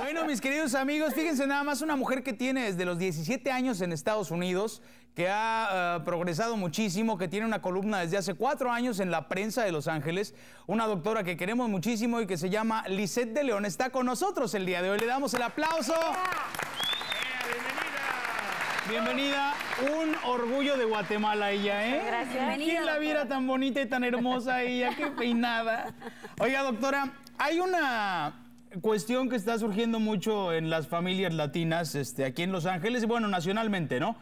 Bueno, mis queridos amigos, fíjense nada más una mujer que tiene desde los 17 años en Estados Unidos, que ha eh, progresado muchísimo, que tiene una columna desde hace cuatro años en la prensa de Los Ángeles, una doctora que queremos muchísimo y que se llama Lisette de León, está con nosotros el día de hoy. Le damos el aplauso. Bienvenida, un orgullo de Guatemala ella, ¿eh? Gracias. Bienvenida, ¿Quién la viera tan bonita y tan hermosa ella? ¡Qué peinada! Oiga, doctora, hay una cuestión que está surgiendo mucho en las familias latinas este, aquí en Los Ángeles y bueno, nacionalmente, ¿no?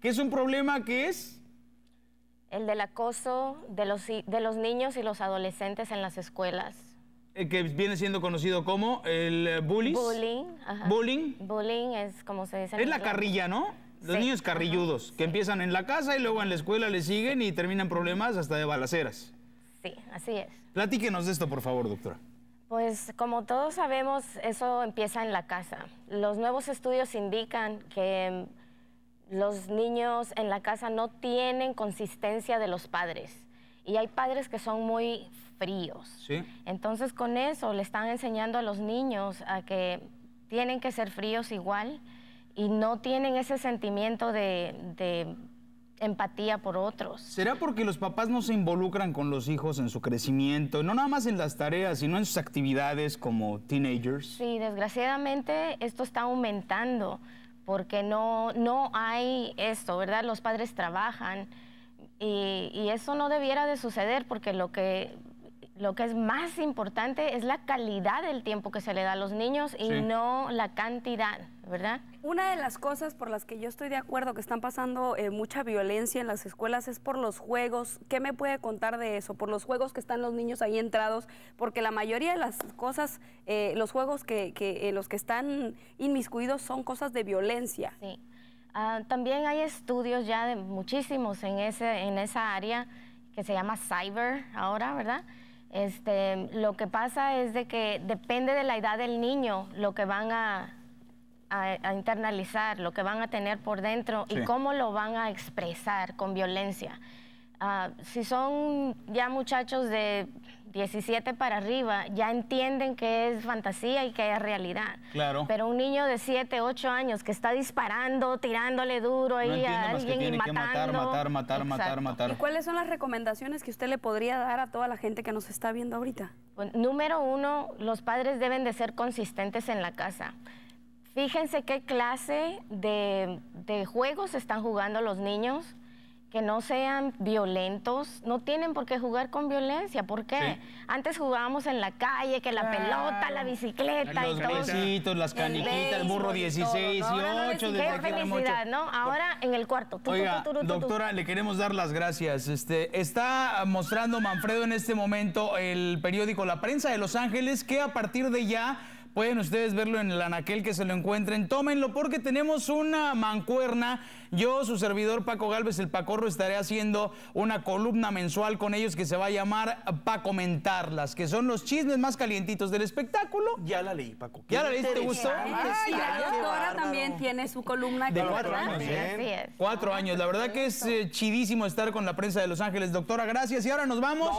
Que es un problema que es... El del acoso de los, de los niños y los adolescentes en las escuelas. Eh, que viene siendo conocido como el eh, bullying. Bullying. Bullying. Bullying es como se dice. es la carrilla, ¿no? Los niños carrilludos, que empiezan en la casa y luego en la escuela le siguen y terminan problemas hasta de balaceras. Sí, así es. Platíquenos de esto, por favor, doctora. Pues como todos sabemos, eso empieza en la casa. Los nuevos estudios indican que em, los niños en la casa no tienen consistencia de los padres. Y hay padres que son muy fríos. Entonces con eso le están enseñando a los niños a que tienen que ser fríos igual y no tienen ese sentimiento de, empatía por otros. ¿Será porque los papás no se involucran con los hijos en su crecimiento, no nada más en las tareas, sino en sus actividades como teenagers? Sí, desgraciadamente esto está aumentando porque no, no hay esto, ¿verdad? Los padres trabajan y, y eso no debiera de suceder porque lo que lo que es más importante es la calidad del tiempo que se le da a los niños y no la cantidad, ¿verdad? Una de las cosas por las que yo estoy de acuerdo que están pasando eh, mucha violencia en las escuelas es por los juegos. ¿Qué me puede contar de eso? Por los juegos que están los niños ahí entrados, porque la mayoría de las cosas, eh, los juegos que, eh, los que están inmiscuidos son cosas de violencia. Sí. Ah, también hay estudios ya de muchísimos en, ese, en esa área que se llama cyber ahora, ¿verdad? Este, lo que pasa es de que depende de la edad del niño lo que van a, internalizar, lo que van a tener por dentro y cómo lo van a expresar con violencia. Ah, si son ya muchachos de 17 para arriba, ya entienden que es fantasía y que es realidad. Claro. Pero un niño de 7, 8 años que está disparando, tirándole duro ahí a alguien y matando. matar, matar, matar, matar, matar. ¿Y cuáles son las recomendaciones que usted le podría dar a toda la gente que nos está viendo ahorita? Pues, número uno, los padres deben de ser consistentes en la casa. Fíjense qué clase de juegos están jugando los niños, que no sean violentos, no tienen por qué jugar con violencia. ¿Por qué? Antes jugábamos en la calle, que la pelota, la bicicleta los y todo. Besitos, las caniquitas, el, burro 16 y 8. qué felicidad, ¿no? Ahora en el cuarto. Oiga, doctora, le queremos dar las gracias. Este, está mostrando Manfredo en este momento el periódico La Prensa de Los Ángeles que a partir de ya pueden ustedes verlo en el anaquel que se lo encuentren. Tómenlo porque tenemos una mancuerna. Yo, su servidor Paco Galvez, el Pacorro, estaré haciendo una columna mensual con ellos que se va a llamar paco Comentarlas, que son los chismes más calientitos del espectáculo. Ya la leí, Paco. ¿Ya la leí, ¿Te gustó? Ay, la doctora también tiene su columna. De cuatro años. ¿eh? Cuatro ah, años. La verdad que es eh, chidísimo estar con la prensa de Los Ángeles. Doctora, gracias. Y ahora nos vamos.